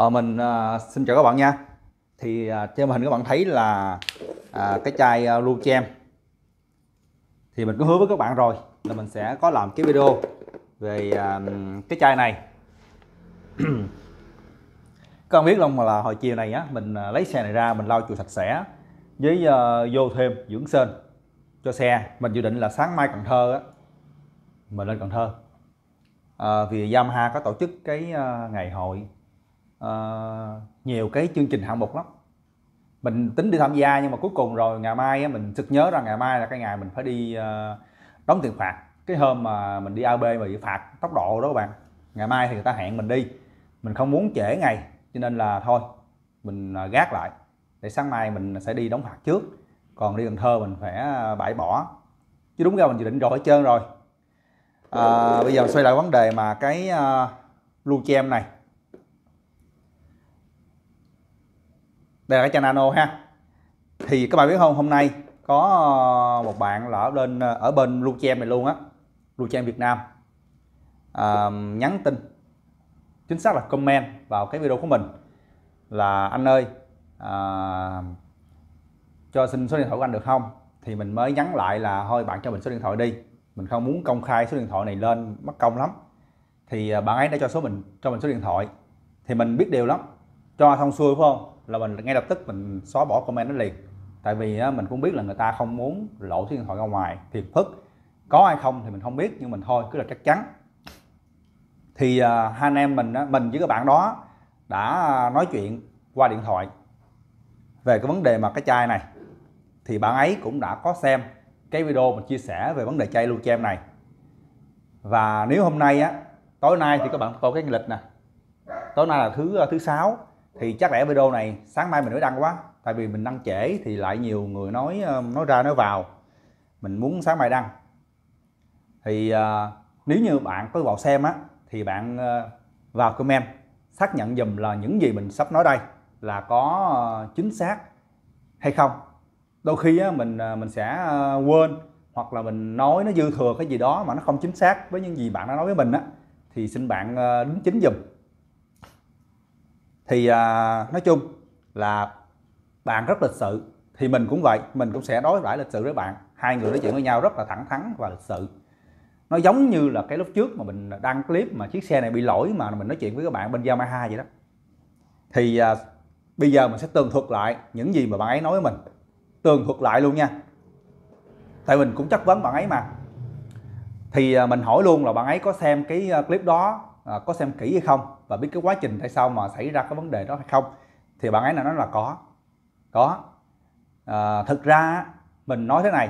Ờ, mình à, xin chào các bạn nha thì à, trên màn hình các bạn thấy là à, cái chai à, chem thì mình có hứa với các bạn rồi là mình sẽ có làm cái video về à, cái chai này các bạn biết không mà là hồi chiều này á mình à, lấy xe này ra mình lau chùi sạch sẽ với à, vô thêm dưỡng sơn cho xe mình dự định là sáng mai Cần Thơ á mình lên Cần Thơ à, vì Yamaha có tổ chức cái à, ngày hội Ờ, nhiều cái chương trình hạng mục lắm mình tính đi tham gia nhưng mà cuối cùng rồi ngày mai mình sực nhớ rằng ngày mai là cái ngày mình phải đi ờ, đóng tiền phạt cái hôm mà mình đi AB mà bị phạt tốc độ đó các bạn ngày mai thì người ta hẹn mình đi mình không muốn trễ ngày cho nên là thôi mình ờ, gác lại để sáng mai mình sẽ đi đóng phạt trước còn đi Cần Thơ mình phải bãi bỏ chứ đúng ra mình dự định rồi hết trơn rồi à, bây giờ xoay lại vấn đề mà cái uh, lưu chem này đây là cái chai nano ha thì các bạn biết không hôm nay có ờ, một bạn là ờ, ở bên ở bên Luchem này luôn á Luchem Việt Nam à, nhắn tin chính xác là comment vào cái video của mình là anh ơi à, cho xin số điện thoại của anh được không thì mình mới nhắn lại là thôi bạn cho mình số điện thoại đi mình không muốn công khai số điện thoại này lên mất công lắm thì ờ, bạn ấy đã cho số mình cho mình số điện thoại thì mình biết điều lắm cho xong xuôi phải không là mình ngay lập tức mình xóa bỏ comment đó liền tại vì á, mình cũng biết là người ta không muốn lộ số điện thoại ra ngoài thiệt phức có ai không thì mình không biết nhưng mình thôi cứ là chắc chắn thì uh, hai anh em mình á, mình với các bạn đó đã nói chuyện qua điện thoại về cái vấn đề mà cái chai này thì bạn ấy cũng đã có xem cái video mình chia sẻ về vấn đề chai lưu chem này và nếu hôm nay á tối nay thì các bạn coi cái lịch nè tối nay là thứ à, thứ sáu thì chắc lẽ video này sáng mai mình mới đăng quá tại vì mình đăng trễ thì lại nhiều người nói ờ, nói ra nói vào mình muốn sáng mai đăng thì uh, nếu như bạn có vào xem á thì bạn uh, vào comment xác nhận dùm là những gì mình sắp nói đây là có uh, chính xác hay không đôi khi á, mình uh, mình sẽ uh, quên hoặc là mình nói nó dư thừa cái gì đó mà nó không chính xác với những gì bạn đã nói với mình á thì xin bạn uh, đính chính dùm thì à, nói chung là bạn rất lịch sự thì mình cũng vậy mình cũng sẽ đối đãi lịch sự với bạn hai người nói chuyện với nhau rất là thẳng thắn và lịch sự nó giống như là cái lúc trước mà mình đăng clip mà chiếc xe này bị lỗi mà mình nói chuyện với các bạn bên Yamaha vậy đó thì à, bây giờ mình sẽ tường thuật lại những gì mà bạn ấy nói với mình tường thuật lại luôn nha tại mình cũng chất vấn bạn ấy mà thì à, mình hỏi luôn là bạn ấy có xem cái à, clip đó Ờ, có xem kỹ hay không và biết cái quá trình tại sao mà xảy ra cái vấn đề đó hay không thì bạn ấy là nói là có có à, thực ra mình nói thế này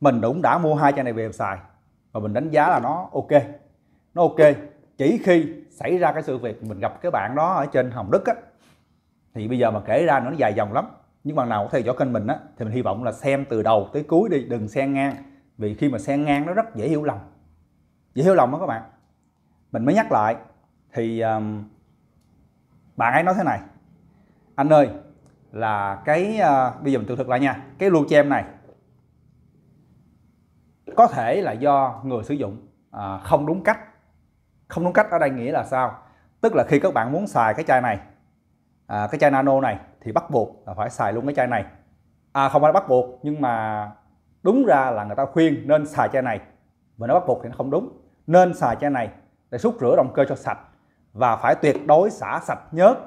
mình cũng đã mua hai chai này về xài và mình đánh giá là nó ok nó ok chỉ khi xảy ra cái sự việc mình gặp cái bạn đó ở trên hồng đức á thì bây giờ mà kể ra nó dài dòng lắm nhưng bạn nào có theo dõi kênh mình á thì mình hy vọng là xem từ đầu tới cuối đi đừng xen ngang vì khi mà xen ngang nó rất dễ hiểu lầm dễ hiểu lầm đó các bạn mình mới nhắc lại thì um, bạn ấy nói thế này anh ơi là cái uh, bây giờ mình tự thực lại nha cái lưu cho này có thể là do người sử dụng à, không đúng cách không đúng cách ở đây nghĩa là sao tức là khi các bạn muốn xài cái chai này à, cái chai nano này thì bắt buộc là phải xài luôn cái chai này à không phải bắt buộc nhưng mà đúng ra là người ta khuyên nên xài chai này mà nó bắt buộc thì nó không đúng nên xài chai này để súc rửa động cơ cho sạch và phải tuyệt đối xả sạch nhớt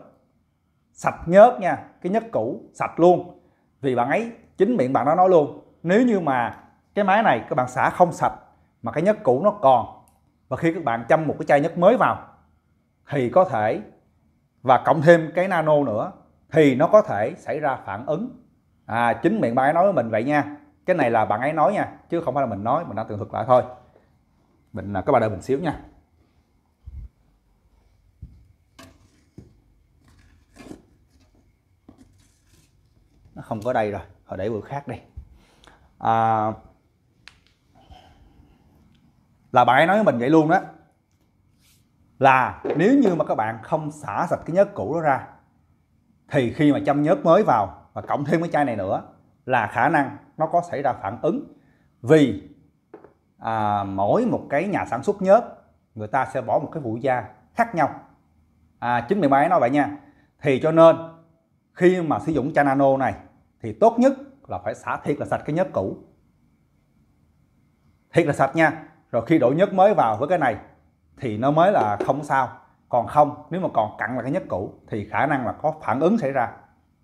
sạch nhớt nha cái nhớt cũ sạch luôn vì bạn ấy chính miệng bạn nó nói luôn nếu như mà cái máy này các bạn xả không sạch mà cái nhớt cũ nó còn và khi các bạn châm một cái chai nhớt mới vào thì có thể và cộng thêm cái nano nữa thì nó có thể xảy ra phản ứng à, chính miệng bạn ấy nói với mình vậy nha cái này là bạn ấy nói nha chứ không phải là mình nói mình đã tường thuật lại thôi mình à, các bạn đợi mình xíu nha không có đây rồi họ để bữa khác đi à, là bạn ấy nói với mình vậy luôn đó là nếu như mà các bạn không xả sạch cái nhớt cũ đó ra thì khi mà châm nhớt mới vào và cộng thêm cái chai này nữa là khả năng nó có xảy ra phản ứng vì à, mỗi một cái nhà sản xuất nhớt người ta sẽ bỏ một cái phụ da khác nhau à, chính vì ấy nói vậy nha thì cho nên khi mà sử dụng chai nano này thì tốt nhất là phải xả thiệt là sạch cái nhớt cũ thiệt là sạch nha rồi khi đổ nhớt mới vào với cái này thì nó mới là không sao còn không nếu mà còn cặn là cái nhớt cũ thì khả năng là có phản ứng xảy ra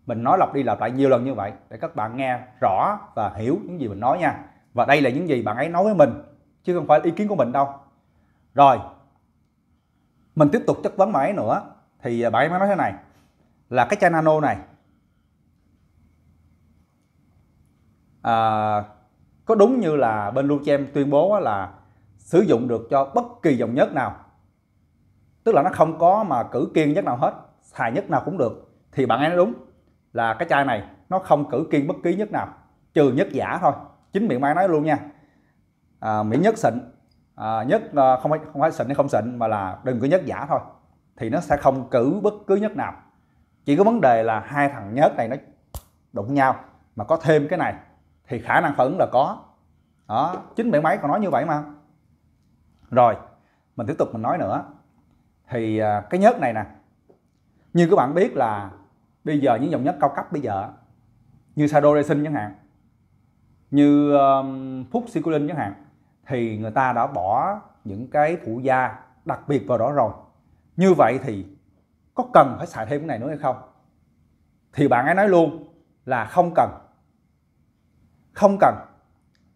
mình nói lặp đi lặp lại nhiều lần như vậy để các bạn nghe rõ và hiểu những gì mình nói nha và đây là những gì bạn ấy nói với mình chứ không phải ý kiến của mình đâu rồi mình tiếp tục chất vấn bạn ấy nữa thì bạn ấy mới nói thế này là cái chai nano này à, có đúng như là bên Luchem tuyên bố là sử dụng được cho bất kỳ dòng nhất nào tức là nó không có mà cử kiên nhất nào hết xài nhất nào cũng được thì bạn ấy nói đúng là cái chai này nó không cử kiên bất kỳ nhất nào trừ nhất giả thôi chính miệng bạn nói luôn nha à, miễn nhất xịn à, nhất à, không phải không phải xịn hay không xịn mà là đừng có nhất giả thôi thì nó sẽ không cử bất cứ nhất nào chỉ có vấn đề là hai thằng nhất này nó đụng nhau mà có thêm cái này thì khả năng phản ứng là có đó chính bể máy còn nói như vậy mà rồi mình tiếp tục mình nói nữa thì à, cái nhớt này nè như các bạn biết là bây giờ những dòng nhớt cao cấp bây giờ như Shadow Racing chẳng hạn như Phúc Ciculin chẳng hạn thì người ta đã bỏ những cái phụ gia đặc biệt vào đó rồi như vậy thì có cần phải xài thêm cái này nữa hay không thì bạn ấy nói luôn là không cần không cần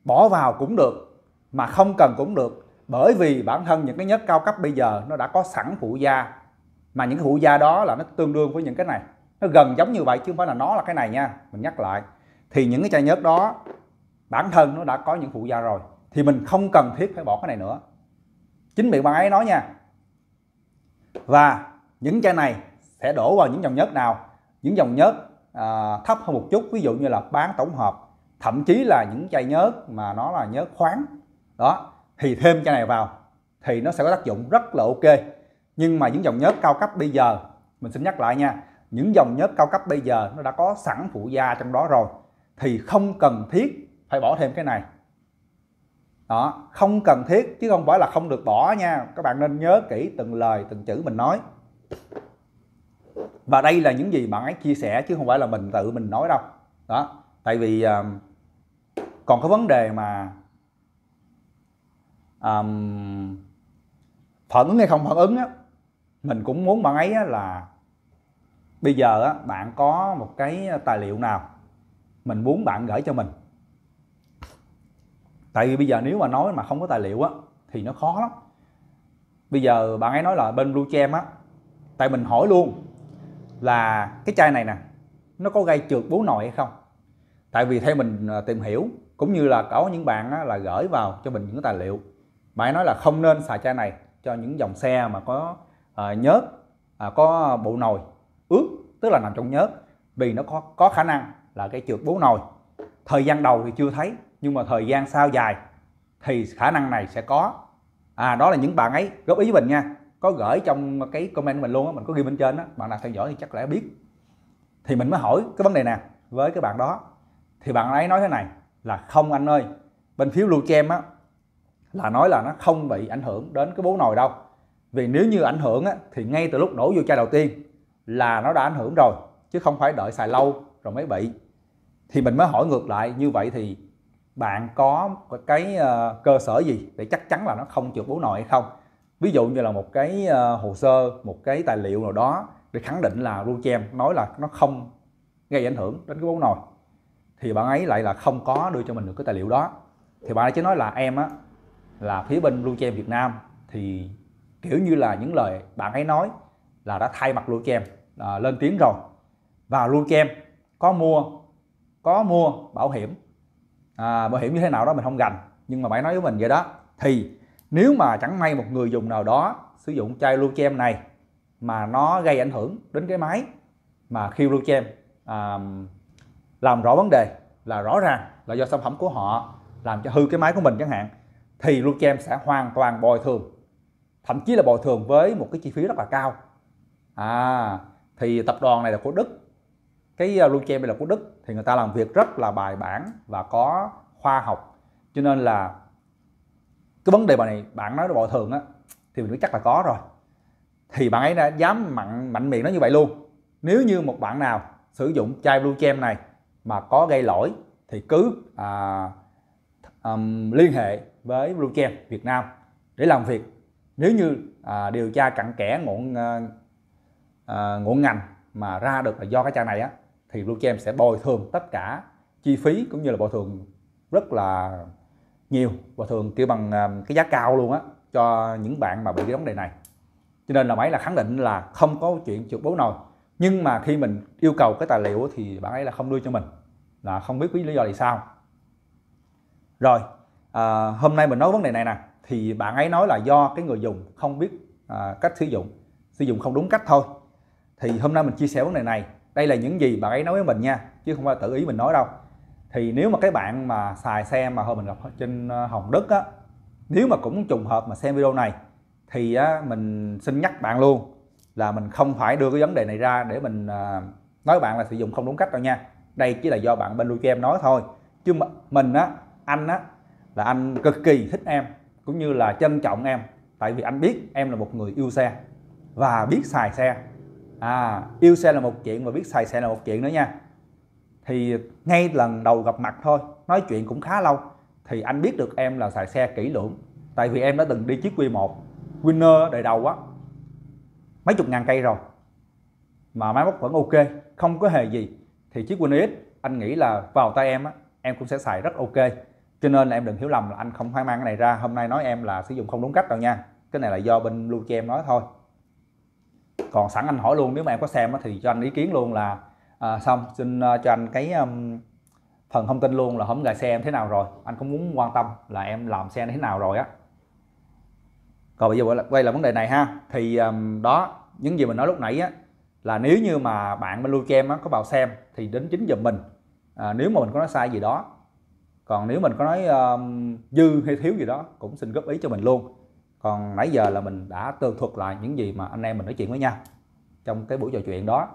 bỏ vào cũng được mà không cần cũng được bởi vì bản thân những cái nhất cao cấp bây giờ nó đã có sẵn phụ gia mà những cái phụ gia đó là nó tương đương với những cái này nó gần giống như vậy chứ không phải là nó là cái này nha mình nhắc lại thì những cái chai nhớt đó bản thân nó đã có những phụ gia rồi thì mình không cần thiết phải bỏ cái này nữa chính miệng bạn ấy nói nha và những chai này sẽ đổ vào những dòng nhớt nào những dòng nhớt à, thấp hơn một chút ví dụ như là bán tổng hợp thậm chí là những chai nhớt mà nó là nhớt khoáng đó thì thêm chai này vào thì nó sẽ có tác dụng rất là ok nhưng mà những dòng nhớt cao cấp bây giờ mình xin nhắc lại nha những dòng nhớt cao cấp bây giờ nó đã có sẵn phụ gia trong đó rồi thì không cần thiết phải bỏ thêm cái này đó không cần thiết chứ không phải là không được bỏ nha các bạn nên nhớ kỹ từng lời từng chữ mình nói và đây là những gì bạn ấy chia sẻ chứ không phải là mình tự mình nói đâu đó tại vì um, còn có vấn đề mà um, phản ứng hay không phản ứng á mình cũng muốn bạn ấy á, là bây giờ á, bạn có một cái tài liệu nào mình muốn bạn gửi cho mình tại vì bây giờ nếu mà nói mà không có tài liệu á thì nó khó lắm bây giờ bạn ấy nói là bên blue gem á tại mình hỏi luôn là cái chai này nè nó có gây trượt bố nồi hay không tại vì theo mình à, tìm hiểu cũng như là có những bạn là gửi vào cho mình những tài liệu bạn nói là không nên xài chai này cho những dòng xe mà có à, nhớt à, có bộ nồi ướt tức là nằm trong nhớt vì nó có có khả năng là cái trượt bố nồi thời gian đầu thì chưa thấy nhưng mà thời gian sau dài thì khả năng này sẽ có à đó là những bạn ấy góp ý với mình nha có gửi trong cái comment mình luôn á mình có ghi bên trên đó bạn nào theo dõi thì chắc lẽ biết thì mình mới hỏi cái vấn đề nè với cái bạn đó thì bạn ấy nói thế này là không anh ơi bên phía lưu chem á là nói là nó không bị ảnh hưởng đến cái bố nồi đâu vì nếu như ảnh hưởng á, thì ngay từ lúc nổ vô chai đầu tiên là nó đã ảnh hưởng rồi chứ không phải đợi xài lâu rồi mới bị thì mình mới hỏi ngược lại như vậy thì bạn có cái ờ, cơ sở gì để chắc chắn là nó không trượt bố nồi hay không ví dụ như là một cái ờ, hồ sơ một cái tài liệu nào đó để khẳng định là ruchem nói là nó không gây ảnh hưởng đến cái bố nồi thì bạn ấy lại là không có đưa cho mình được cái tài liệu đó thì bạn ấy chỉ nói là em á là phía bên blue cho việt nam thì kiểu như là những lời bạn ấy nói là đã thay mặt blue cho à, lên tiếng rồi và blue cho có mua có mua bảo hiểm à, bảo hiểm như thế nào đó mình không gành nhưng mà bạn ấy nói với mình vậy đó thì nếu mà chẳng may một người dùng nào đó sử dụng chai luchem này mà nó gây ảnh hưởng đến cái máy mà khi luchem à, làm rõ vấn đề là rõ ràng là do sản phẩm của họ làm cho hư cái máy của mình chẳng hạn thì Luchem sẽ hoàn toàn bồi thường thậm chí là bồi thường với một cái chi phí rất là cao à thì tập đoàn này là của Đức cái à, Luchem này là của Đức thì người ta làm việc rất là bài bản và có khoa học cho nên là cái vấn đề bà này bạn nói là bồi thường á thì mình biết chắc là có rồi thì bạn ấy đã dám mạnh mạnh miệng nói như vậy luôn nếu như một bạn nào sử dụng chai blue gem này mà có gây lỗi thì cứ à, um, liên hệ với Bluechem Việt Nam để làm việc nếu như à, điều tra cặn kẽ ngọn à, à ngọn ngành mà ra được là do cái trang này á thì Bluechem sẽ bồi thường tất cả chi phí cũng như là bồi thường rất là nhiều và thường kêu bằng à, cái giá cao luôn á cho những bạn mà bị cái vấn đề này cho nên là máy là khẳng định là không có chuyện trượt bố nồi nhưng mà khi mình yêu cầu cái tài liệu thì bạn ấy là không đưa cho mình là không biết lý do là sao rồi à, hôm nay mình nói vấn đề này nè thì bạn ấy nói là do cái người dùng không biết à, cách sử dụng sử dụng không đúng cách thôi thì hôm nay mình chia sẻ vấn đề này đây là những gì bạn ấy nói với mình nha chứ không phải tự ý mình nói đâu thì nếu mà cái bạn mà xài xe mà hồi mình gặp trên à, Hồng Đức á nếu mà cũng trùng hợp mà xem video này thì á, mình xin nhắc bạn luôn là mình không phải đưa cái vấn đề này ra để mình à, nói bạn là sử dụng không đúng cách đâu nha đây chỉ là do bạn bên nuôi cho em nói thôi chứ mình á anh á là anh cực kỳ thích em cũng như là trân trọng em tại vì anh biết em là một người yêu xe và biết xài xe à yêu xe là một chuyện và biết xài xe là một chuyện nữa nha thì ngay lần đầu gặp mặt thôi nói chuyện cũng khá lâu thì anh biết được em là xài xe kỹ lưỡng tại vì em đã từng đi chiếc Q1 Winner đời đầu á mấy chục ngàn cây rồi mà máy móc vẫn ok không có hề gì thì chiếc Win X anh nghĩ là vào tay em á em cũng sẽ xài rất ok cho nên là em đừng hiểu lầm là anh không phải mang cái này ra hôm nay nói em là sử dụng không đúng cách đâu nha cái này là do bên lưu cho em nói thôi còn sẵn anh hỏi luôn nếu mà em có xem á, thì cho anh ý kiến luôn là à, xong xin à, cho anh cái um, phần thông tin luôn là hôm gài xe em thế nào rồi anh cũng muốn quan tâm là em làm xe thế nào rồi á còn bây giờ quay lại vấn đề này ha thì um, đó những gì mình nói lúc nãy á là nếu như mà bạn bên Luchem á có vào xem thì đến chính giờ mình à, nếu mà mình có nói sai gì đó còn nếu mình có nói um, dư hay thiếu gì đó cũng xin góp ý cho mình luôn còn nãy giờ là mình đã tường thuật lại những gì mà anh em mình nói chuyện với nhau trong cái buổi trò chuyện đó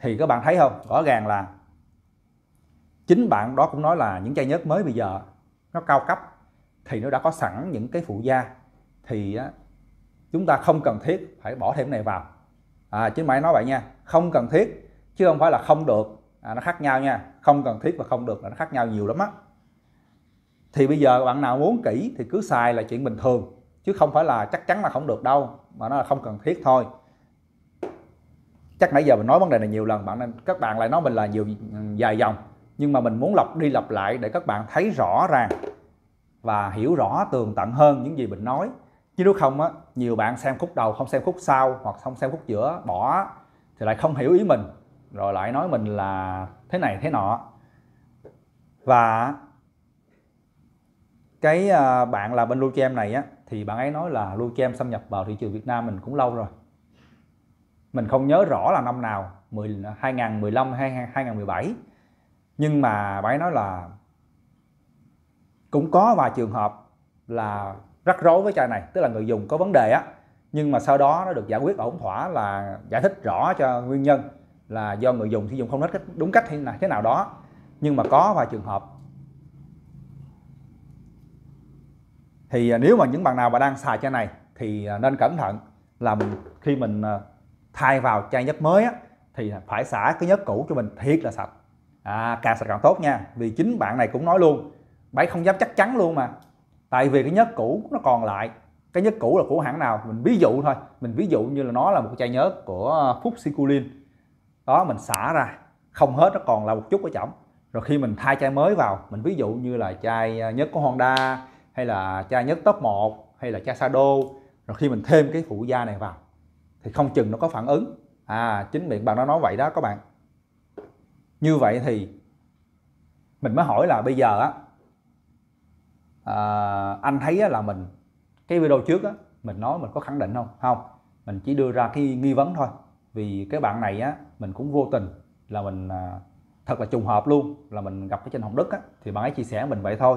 thì các bạn thấy không rõ ràng là chính bạn đó cũng nói là những chai nhớt mới bây giờ nó cao cấp thì nó đã có sẵn những cái phụ gia thì á, chúng ta không cần thiết phải bỏ thêm này vào à, chứ mày nói vậy nha không cần thiết chứ không phải là không được à, nó khác nhau nha không cần thiết và không được là nó khác nhau nhiều lắm á thì bây giờ bạn nào muốn kỹ thì cứ xài là chuyện bình thường chứ không phải là chắc chắn là không được đâu mà nó là không cần thiết thôi chắc nãy giờ mình nói vấn đề này nhiều lần bạn nên các bạn lại nói mình là nhiều dài dòng nhưng mà mình muốn lặp đi lặp lại để các bạn thấy rõ ràng và hiểu rõ tường tận hơn những gì mình nói chứ nếu không á nhiều bạn xem khúc đầu không xem khúc sau hoặc không xem khúc giữa bỏ thì lại không hiểu ý mình rồi lại nói mình là thế này thế nọ và cái à, bạn là bên Luchem này á thì bạn ấy nói là Luchem xâm nhập vào thị trường Việt Nam mình cũng lâu rồi mình không nhớ rõ là năm nào 10, 2015 hay 2017 nhưng mà bạn ấy nói là cũng có vài trường hợp là rắc rối với chai này tức là người dùng có vấn đề á nhưng mà sau đó nó được giải quyết ổn thỏa là giải thích rõ cho nguyên nhân là do người dùng sử dụng không hết đúng cách hay là thế nào đó nhưng mà có vài trường hợp thì à, nếu mà những bạn nào mà đang xài chai này thì à, nên cẩn thận là khi mình à, thay vào chai nhớt mới á, thì phải xả cái nhớt cũ cho mình thiệt là sạch à, càng sạch càng tốt nha vì chính bạn này cũng nói luôn bạn không dám chắc chắn luôn mà tại vì cái nhớt cũ nó còn lại cái nhớt cũ là của hãng nào mình ví dụ thôi mình ví dụ như là nó là một chai nhớt của Phúc Siculin đó mình xả ra không hết nó còn là một chút ở trong rồi khi mình thay chai mới vào mình ví dụ như là chai à, nhớt của Honda hay là chai nhớt top 1 hay là chai Sado rồi khi mình thêm cái phụ gia này vào thì không chừng nó có phản ứng à chính miệng bạn nó nói vậy đó các bạn như vậy thì mình mới hỏi là bây giờ á à, anh thấy là mình cái video trước á, mình nói mình có khẳng định không không mình chỉ đưa ra cái nghi vấn thôi vì cái bạn này á mình cũng vô tình là mình à, thật là trùng hợp luôn là mình gặp cái trên Hồng Đức á, thì bạn ấy chia sẻ mình vậy thôi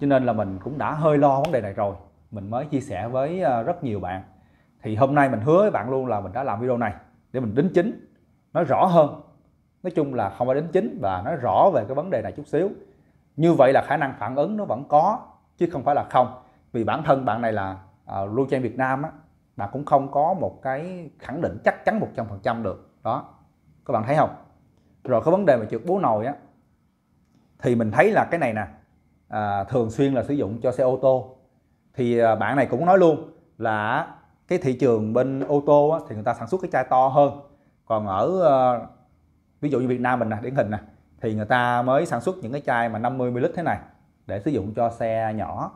cho nên là mình cũng đã hơi lo vấn đề này rồi mình mới chia sẻ với à, rất nhiều bạn thì hôm nay mình hứa với bạn luôn là mình đã làm video này để mình đính chính nói rõ hơn nói chung là không phải đính chính và nói rõ về cái vấn đề này chút xíu như vậy là khả năng phản ứng nó vẫn có chứ không phải là không vì bản thân bạn này là uh, à, lưu trang Việt Nam á bạn cũng không có một cái khẳng định chắc chắn 100% được đó các bạn thấy không rồi cái vấn đề mà trượt bố nồi á thì mình thấy là cái này nè à, thường xuyên là sử dụng cho xe ô tô thì à, bạn này cũng nói luôn là cái thị trường bên ô tô á, thì người ta sản xuất cái chai to hơn còn ở à, ví dụ như Việt Nam mình nè điển hình nè thì người ta mới sản xuất những cái chai mà 50 ml thế này để sử dụng cho xe nhỏ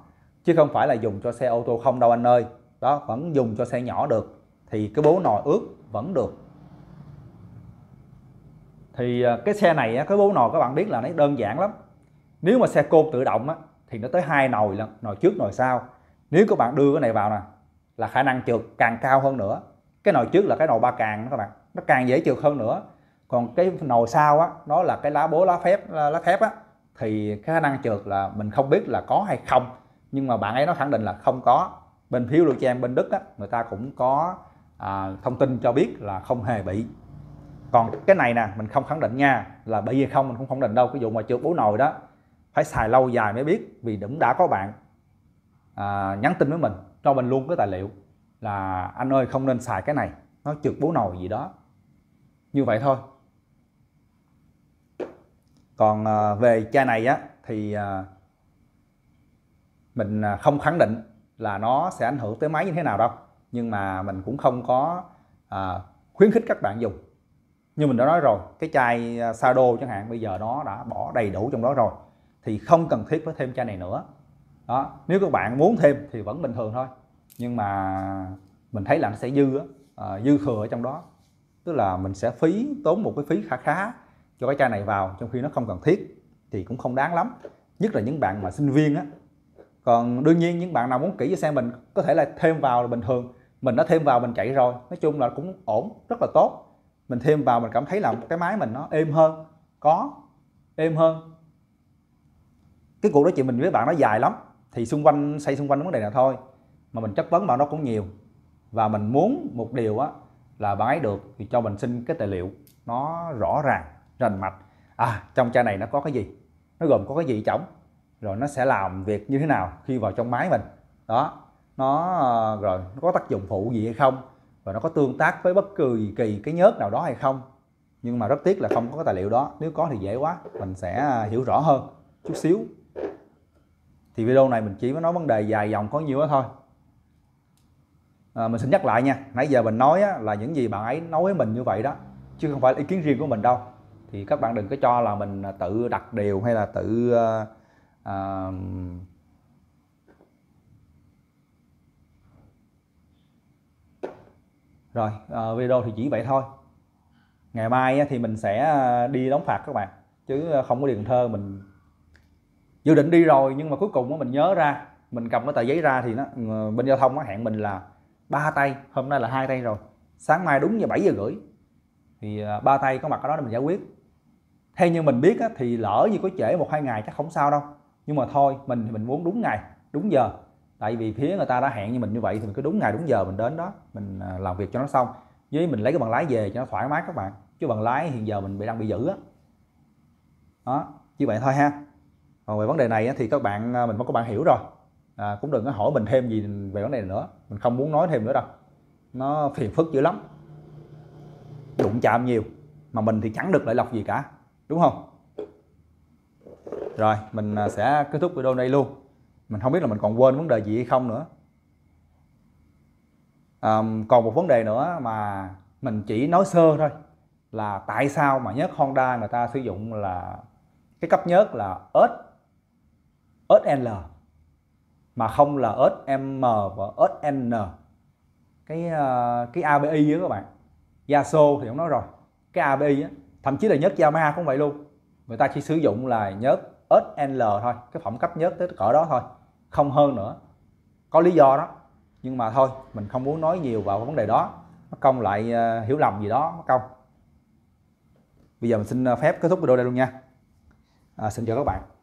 chứ không phải là dùng cho xe ô tô không đâu anh ơi đó vẫn dùng cho xe nhỏ được thì cái bố nồi ướt vẫn được thì à, cái xe này cái bố nồi các bạn biết là nó đơn giản lắm nếu mà xe côn tự động á, thì nó tới hai nồi lần nồi trước nồi sau nếu các bạn đưa cái này vào nè là khả năng trượt càng cao hơn nữa cái nồi trước là cái nồi ba càng đó các bạn nó càng dễ trượt hơn nữa còn cái nồi sau á nó là cái lá bố lá phép lá, lá thép á thì cái khả năng trượt là mình không biết là có hay không nhưng mà bạn ấy nó khẳng định là không có bên phiếu lưu trang bên đức á, người ta cũng có à, thông tin cho biết là không hề bị còn cái này nè mình không khẳng định nha là bị hay không mình cũng không định đâu ví dụ mà trượt bố nồi đó phải xài lâu dài mới biết vì cũng đã có bạn à, nhắn tin với mình cho mình luôn cái tài liệu là anh ơi không nên xài cái này nó trượt bố nồi gì đó như vậy thôi còn ờ, về chai này á thì ờ, mình ờ, không khẳng định là nó sẽ ảnh hưởng tới máy như thế nào đâu nhưng mà mình cũng không có khuyến khích các bạn dùng như mình đã nói rồi cái chai Sado chẳng hạn bây giờ nó đã bỏ đầy đủ trong đó rồi thì không cần thiết phải thêm chai này nữa đó nếu các bạn muốn thêm thì vẫn bình thường thôi nhưng mà mình thấy là nó sẽ dư á, dư thừa ở trong đó tức là mình sẽ phí tốn một cái phí khá khá cho cái chai này vào trong khi nó không cần thiết thì cũng không đáng lắm nhất là những bạn mà sinh viên á còn đương nhiên những bạn nào muốn kỹ cho xe mình có thể là thêm vào là bình thường mình đã thêm vào mình chạy rồi nói chung là cũng ổn rất là tốt mình thêm vào mình cảm thấy là cái máy mình nó êm hơn có êm hơn cái cuộc nói chuyện mình với bạn nó dài lắm thì xung quanh xây xung quanh vấn đề nào thôi mà mình chất vấn bạn nó cũng nhiều và mình muốn một điều á là bạn ấy được thì cho mình xin cái tài liệu nó rõ ràng rành mạch à trong chai này nó có cái gì nó gồm có cái gì chổng rồi nó sẽ làm việc như thế nào khi vào trong máy mình đó nó ờ, rồi nó có tác dụng phụ gì hay không và nó có tương tác với bất kỳ kỳ cái nhớt nào đó hay không nhưng mà rất tiếc là không có cái tài liệu đó nếu có thì dễ quá mình sẽ ờ, hiểu rõ hơn chút xíu thì video này mình chỉ mới nói vấn đề dài dòng có nhiều đó thôi à, mình xin nhắc lại nha nãy giờ mình nói á, là những gì bạn ấy nói với mình như vậy đó chứ không phải ý kiến riêng của mình đâu thì các bạn đừng có cho là mình à, tự đặt điều hay là tự uh, rồi uh, video thì chỉ vậy thôi ngày mai thì mình sẽ đi đóng phạt các bạn chứ không có điện thơ mình dự định đi rồi nhưng mà cuối cùng mình nhớ ra mình cầm cái tờ giấy ra thì nó ờ, bên giao thông nó hẹn mình là ba tay hôm nay là hai tay rồi sáng mai đúng như bảy giờ rưỡi thì ba tay có mặt ở đó để mình giải quyết theo như mình biết á, thì lỡ như có trễ một hai ngày chắc không sao đâu nhưng mà thôi mình thì mình muốn đúng ngày đúng giờ tại vì phía người ta đã hẹn như mình như vậy thì mình cứ đúng ngày đúng giờ mình đến đó mình à, làm việc cho nó xong với mình lấy cái bằng lái về cho nó thoải mái các bạn chứ bằng lái hiện giờ mình bị đang bị giữ á đó như vậy thôi ha còn về vấn đề này thì các bạn à, mình mong có bạn hiểu rồi à, cũng đừng có hỏi mình thêm gì về vấn đề này nữa mình không muốn nói thêm nữa đâu nó phiền phức dữ lắm đụng chạm nhiều mà mình thì chẳng được lợi lộc gì cả đúng không rồi mình à, sẽ kết thúc video này luôn mình không biết là mình còn quên vấn đề gì hay không nữa à, còn một vấn đề nữa mà mình chỉ nói sơ thôi là tại sao mà nhớt Honda người ta sử dụng là cái cấp nhớt là ớt ớt L mà không là ớt M và ớt N cái ờ, cái ABI á các bạn Yaso thì cũng nói rồi cái ABI á thậm chí là nhớt Yamaha cũng vậy luôn người ta chỉ sử dụng là nhớt SL thôi cái phẩm cấp nhớt tới cỡ đó thôi không hơn nữa có lý do đó nhưng mà thôi mình không muốn nói nhiều vào vấn đề đó mất công lại ờ, hiểu lầm gì đó mất công bây giờ mình xin ờ, phép kết thúc video đây luôn nha à, xin chào các bạn